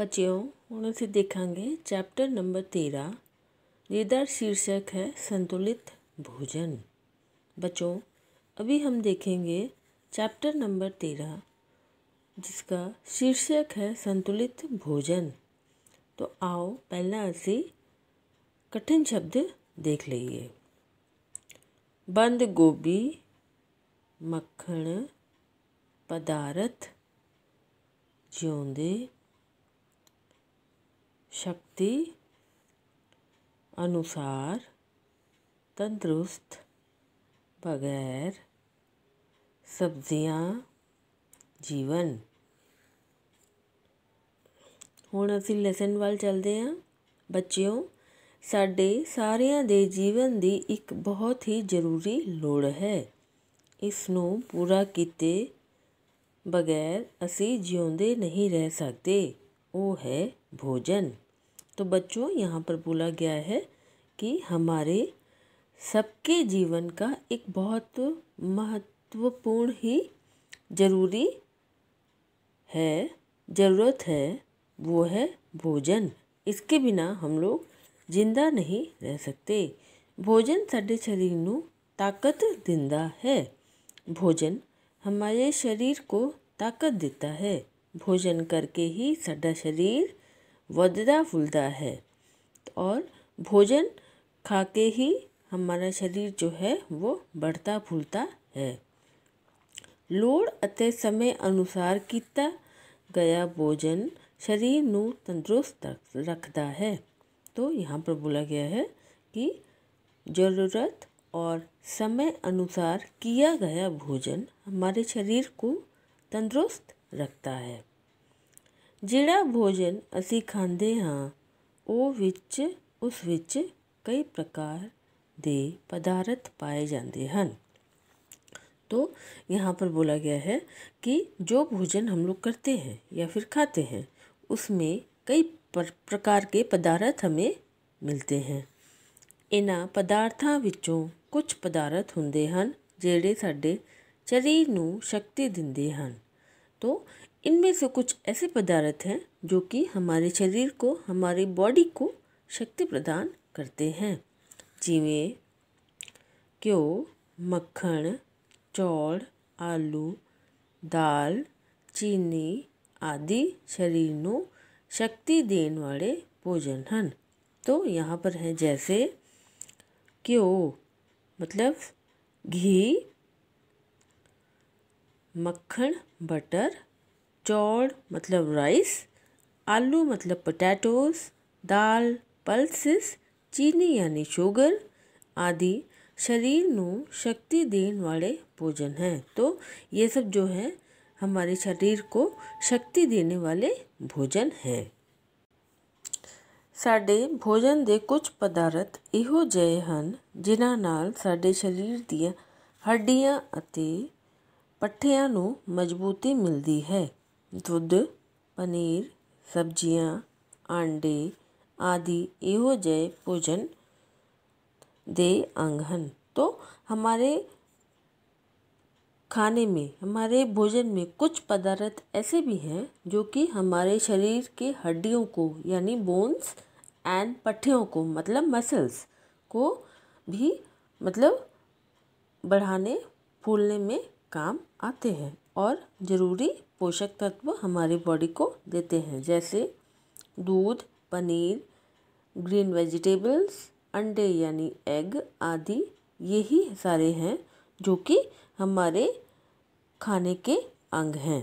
बच्चियों हूँ ਅਸੀਂ देखा चैप्टर नंबर तेरह ਜਿਹਦਾ शीर्षक है संतुलित भोजन बच्चों अभी हम देखेंगे चैप्टर नंबर तेरह जिसका शीर्षक है संतुलित भोजन तो आओ पहला ਅਸੀਂ कठिन शब्द देख लीए बंद गोभी मक्खन पदार्थ ਜਿਉਂਦੇ ਸ਼ਕਤੀ ਅਨੁਸਾਰ ਤੰਦਰੁਸਤ ਬਗੈਰ ਸਬਜ਼ੀਆਂ ਜੀਵਨ ਹੁਣ ਅਸੀਂ ਲੈਸਨ ਵੱਲ ਚੱਲਦੇ ਹਾਂ ਬੱਚਿਓ ਸਾਡੇ ਸਾਰਿਆਂ ਦੇ ਜੀਵਨ ਦੀ ਇੱਕ ਬਹੁਤ ਹੀ ਜ਼ਰੂਰੀ ਲੋੜ ਹੈ ਇਸ ਨੂੰ ਪੂਰਾ ਕੀਤੇ ਬਗੈਰ ਅਸੀਂ ਜਿਉਂਦੇ ਨਹੀਂ ਰਹਿ ਸਕਦੇ वो है भोजन तो बच्चों यहाँ पर बोला गया है कि हमारे सबके जीवन का एक बहुत महत्वपूर्ण ही ज़रूरी है ज़रूरत है वो है भोजन इसके बिना हम लोग जिंदा नहीं रह सकते भोजन साढ़े शरीर ਨੂੰ ताकत दिंदा है भोजन हमारे शरीर को ताकत देता है भोजन करके ही साढ़ा शरीर વધતા फूलता है और भोजन खा के ही हमारा शरीर जो है वो बढ़ता फूलता है लोड अते समय अनुसार ਕੀਤਾ गया भोजन शरीर ਨੂੰ तंदुरुस्त रखता है तो यहाँ पर बोला गया है कि ज़रूरत और समय अनुसार किया गया भोजन हमारे शरीर को तंदुरुस्त ਰੱਖਦਾ ਹੈ ਜਿਹੜਾ ਭੋਜਨ ਅਸੀਂ ਖਾਂਦੇ ਹਾਂ ਉਹ ਵਿੱਚ ਉਸ ਵਿੱਚ ਕਈ ਪ੍ਰਕਾਰ ਦੇ ਪਦਾਰਥ ਪਾਏ ਜਾਂਦੇ ਹਨ तो यहाँ पर बोला गया है कि जो भोजन हम लोग करते हैं या फिर खाते हैं उसमें कई प्रकार के पदार्थ हमें ਮਿਲਦੇ ਹਨ ਇਹਨਾਂ ਪਦਾਰਥਾਂ ਵਿੱਚੋਂ ਕੁਝ ਪਦਾਰਥ ਹੁੰਦੇ ਹਨ ਜਿਹੜੇ ਸਾਡੇ ਸਰੀਰ ਨੂੰ ਸ਼ਕਤੀ ਦਿੰਦੇ ਹਨ तो इनमें से कुछ ऐसे पदार्थ हैं जो कि हमारे शरीर को हमारी बॉडी को शक्ति प्रदान करते हैं जिमें घ्यो मक्खन चौड़ आलू दाल चीनी आदि शरीर को शक्ति ਦੇਣ वाले भोजन हैं तो यहाँ पर है जैसे घ्यो मतलब घी मक्खन बटर चौड़ मतलब राइस आलू मतलब पोटैटोस दाल पल्सिस चीनी यानी शुगर आदि शरीर को शक्ति देने वाले भोजन हैं तो ये सब जो है हमारे शरीर को शक्ति देने वाले भोजन हैं साढ़े भोजन के कुछ पदार्थ इहो जे हैं जिन्हों शरीर दड्डिया ਪੱਠਿਆਂ ਨੂੰ ਮਜ਼ਬੂਤੀ ਮਿਲਦੀ ਹੈ ਦੁੱਧ ਪਨੀਰ ਸਬਜ਼ੀਆਂ ਆਂਡੇ आदि एहो भोजन दे अंग हैं तो हमारे खाने में हमारे भोजन में कुछ पदार्थ ऐसे भी हैं जो कि हमारे शरीर के हड्डियों को यानी बोन्स एंड पट्ठियों को मतलब मसल्स को भी मतलब बढ़ाने फूलने में काम आते हैं और ज़रूरी पोषक तत्व हमारे बॉडी को देते हैं जैसे दूध पनीर ग्रीन वेजिटेबल्स अंडे यानी एग आदि यही सारे हैं जो कि हमारे खाने के अंग हैं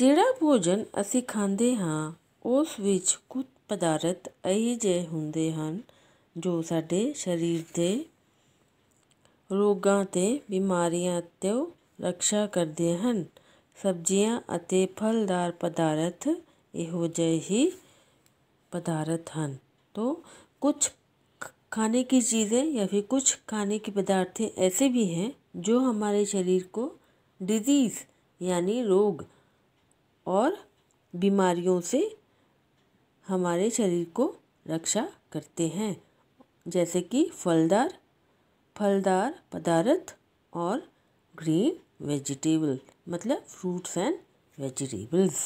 ਜਿਹੜਾ भोजन असी खाते हाँ उस ਵਿੱਚ ਕੁਝ ਪਦਾਰਥ ਅਜਿਹੇ ਹੁੰਦੇ ਹਨ ਜੋ ਸਾਡੇ ਸਰੀਰ रोगों से ਬਿਮਾਰੀਆਂ तो रक्षा करते हैं ਸਬਜ਼ੀਆਂ ਅਤੇ ਫਲਦਾਰ ਪਦਾਰਥ ਇਹੋ ਜਿਹੇ पदार्थ हैं तो कुछ खाने की चीज़ें या फिर कुछ खाने की पदार्थें ऐसे भी हैं जो हमारे शरीर को डिजीज़ यानी रोग और बीमारियों से हमारे शरीर को रक्षा करते हैं जैसे कि फलदार ਫਲਦਾਰ ਪਦਾਰਥ ਔਰ ਗ੍ਰੀਨ ਵੈਜੀਟੇਬਲ ਮਤਲਬ ਫਰੂਟਸ ਐਂਡ ਵੈਜੀਟੇਬਲਸ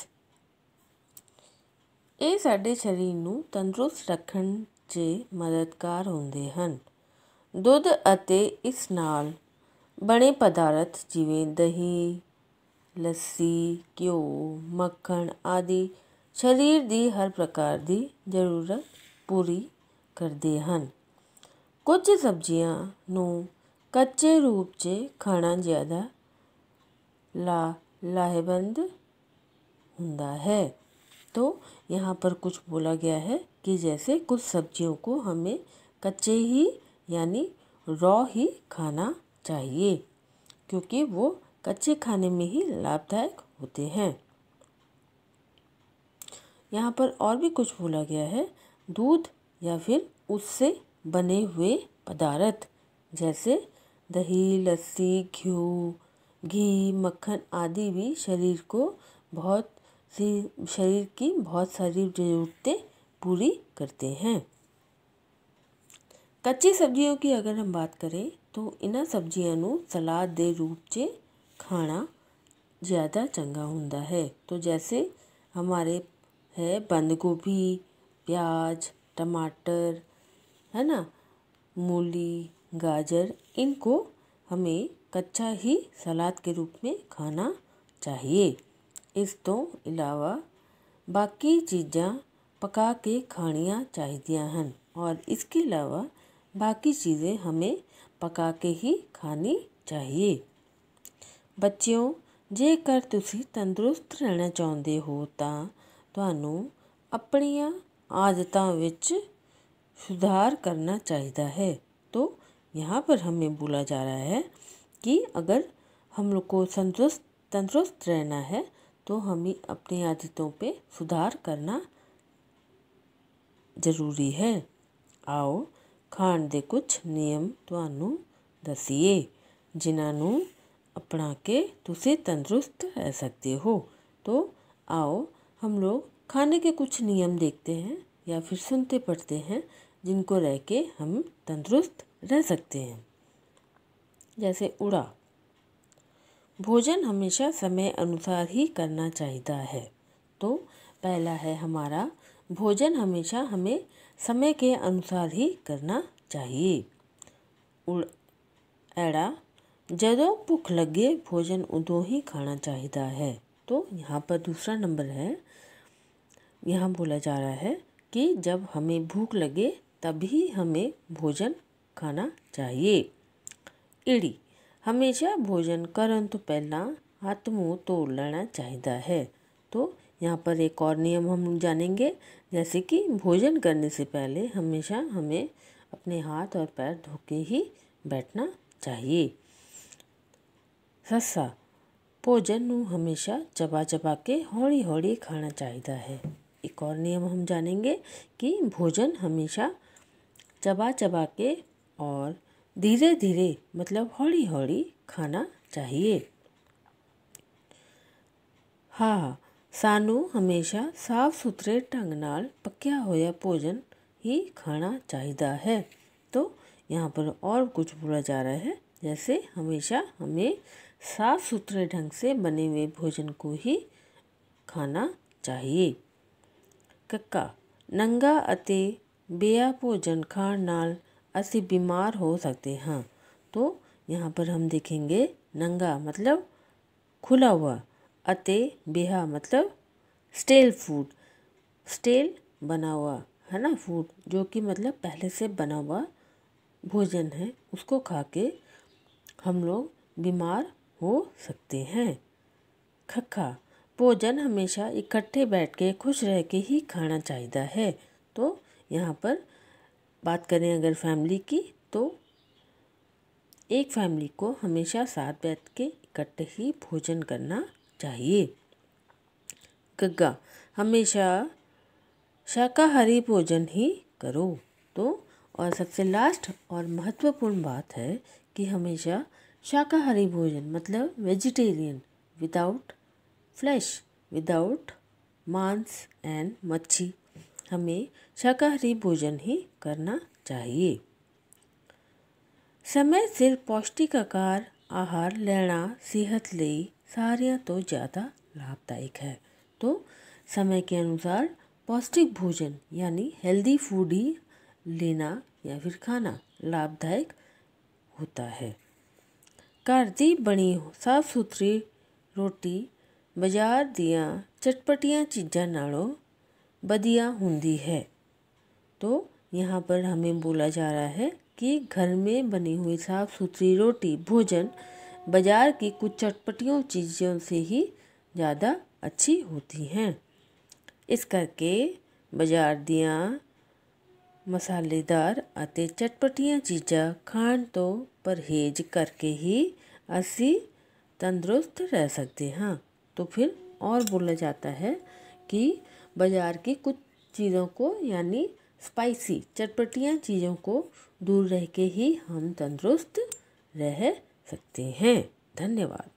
ਇਹ ਸਾਡੇ ਸਰੀਰ ਨੂੰ ਤੰਦਰੁਸਤ ਰੱਖਣ 'ਚ ਮਦਦਗਾਰ ਹੁੰਦੇ ਹਨ ਦੁੱਧ ਅਤੇ ਇਸ ਨਾਲ ਬਣੇ ਪਦਾਰਥ ਜਿਵੇਂ ਦਹੀਂ ਲੱਸੀ ਘਿਓ ਮੱਖਣ ਆਦਿ ਸਰੀਰ ਦੀ ਹਰ ਪ੍ਰਕਾਰ ਦੀ ਜ਼ਰੂਰਤ ਪੂਰੀ ਕਰਦੇ ਹਨ कुछ सब्जियां ਨੂੰ कच्चे रूप से खाना ज़्यादा ला लाहेबंद ਹੁੰਦਾ है तो यहाँ पर कुछ बोला गया है कि जैसे कुछ सब्जियों को हमें कच्चे ही यानी रॉ ही खाना चाहिए क्योंकि वो कच्चे खाने में ही लाभदायक होते हैं यहाँ पर और भी कुछ बोला गया है दूध या फिर उससे बने हुए पदार्थ जैसे दही लस्सी घी घी मक्खन आदि भी शरीर को बहुत सी शरीर की बहुत सारी ज़रूरतें पूरी करते हैं कच्ची सब्जियों की अगर हम बात करें तो इन सब्ज़ियों सलाद के रूप से खाना ज़्यादा चंगा होता है तो जैसे हमारे है बंद गोभी प्याज टमाटर है ना मूली गाजर इनको हमें कच्चा ही सलाद के रूप में ਖਾਣਾ ਚਾਹੀਏ ਇਸ ਤੋਂ ਇਲਾਵਾ ਬਾਕੀ ਚੀਜ਼ਾਂ ਪਕਾ ਕੇ ਖਾਣੀਆਂ ਚਾਹੀਦੀਆਂ ਹਨ और इसके अलावा बाकी चीज़ें हमें ਪਕਾ ਕੇ ਹੀ ਖਾਣੀ ਚਾਹੀਏ ਬੱਚਿਓ ਜੇਕਰ ਤੁਸੀਂ ਤੰਦਰੁਸਤ ਰਹਿਣਾ ਚਾਹੁੰਦੇ ਹੋ ਤਾਂ ਤੁਹਾਨੂੰ ਆਪਣੀਆਂ ਆਦਤਾਂ ਵਿੱਚ सुधार करना चाहिए है तो यहाँ पर हमें बोला जा रहा है कि अगर हम लोग को संतुष्ट तंदुरुस्त रहना है तो हमें अपनी आदतों पे सुधार करना जरूरी है आओ खान दे कुछ नियम तू दसीए जिन्हों अपना के तुसे तंदुरुस्त रह सकते हो तो आओ हम लोग खाने के कुछ नियम देखते हैं या फिर सुनते पढ़ते हैं जिनको रह के हम तंदुरुस्त रह सकते हैं जैसे उड़ा भोजन हमेशा समय अनुसार ही करना चाहिए है तो पहला है हमारा भोजन हमेशा हमें समय के अनुसार ही करना चाहिए उड़ ऐड़ा जदों भुख लगे भोजन उदों ही खाना चाहिए है तो यहाँ पर दूसरा नंबर है यहाँ बोला जा रहा है कि जब हमें भूख लगे तभी हमें भोजन खाना चाहिए ઈડી हमेशा भोजन करन तो पहला हाथ मुँह तो लेना चाहिए है तो यहाँ पर एक और नियम हम जानेंगे जैसे कि भोजन करने से पहले हमेशा हमें अपने हाथ और पैर धो के ही बैठना चाहिए सस्सा भोजन हमेशा चबा चबा के हौली हौली खाना चाहिए है एक और नियम हम जानेंगे कि भोजन हमेशा चबा चबा के और धीरे धीरे मतलब हौली हौली खाना चाहिए हाँ सानू हमेशा साफ सुथरे ढंग न पक्या ਹੋਇਆ ही खाना चाहिए है तो यहाँ पर और कुछ बोला जा रहा है जैसे हमेशा हमें साफ सुथरे ढंग से बने हुए भोजन को ही खाना चाहिए कक्का नंगा ਅਤੇ ਬੇਆ भोजन खाण नाल ਅਸੀਂ बीमार हो सकते हाँ तो यहाँ पर हम देखेंगे नंगा मतलब खुला हुआ अते बेहा मतलब स्टेल फूड स्टेल बना हुआ है ना फूड जो कि मतलब पहले से बना हुआ भोजन है उसको खा के हम लोग बीमार हो सकते हैं खखा भोजन हमेशा इकट्ठे बैठ के खुश रह के ही खाना चाहिए है तो यहाँ पर बात करें अगर फैमिली की तो एक फैमिली को हमेशा साथ बैठ के इकट्ठे ही भोजन करना चाहिए गग्गा हमेशा शाकाहारी भोजन ही करो तो और सबसे लास्ट और महत्वपूर्ण बात है कि हमेशा शाकाहारी भोजन मतलब वेजिटेरियन विदाउट फ्लैश विदाउट मांस एंड मच्छी हमें शाकाहारी भोजन ही करना चाहिए समय सिर पौष्टिक आकार आहार लेना सेहत ले सारियाँ तो ज़्यादा लाभदायक है तो समय के अनुसार पौष्टिक भोजन यानी हेल्दी फूड ही लेना या फिर खाना लाभदायक होता है घर की बनी साफ सुथरी रोटी बाजार दिया चटपटिया चीज़ों नालों बदिया होंगी है तो यहाँ पर हमें बोला जा रहा है कि घर में बनी हुई साफ सुथरी रोटी भोजन बाजार की कुछ चटपटियों चीज़ों से ही ज़्यादा अच्छी होती हैं इस करके बाजार दिया मसालेदार चटपटिया चीज़ा खाण तो परहेज करके ही ਹੀ तंदुरुस्त रह सकते ਸਕਦੇ तो फिर और बोला जाता है कि बाज़ार की कुछ चीज़ों को यानी स्पाइसी चटपटियाँ चीज़ों को दूर रह के ही हम तंदुरुस्त रह सकते हैं धन्यवाद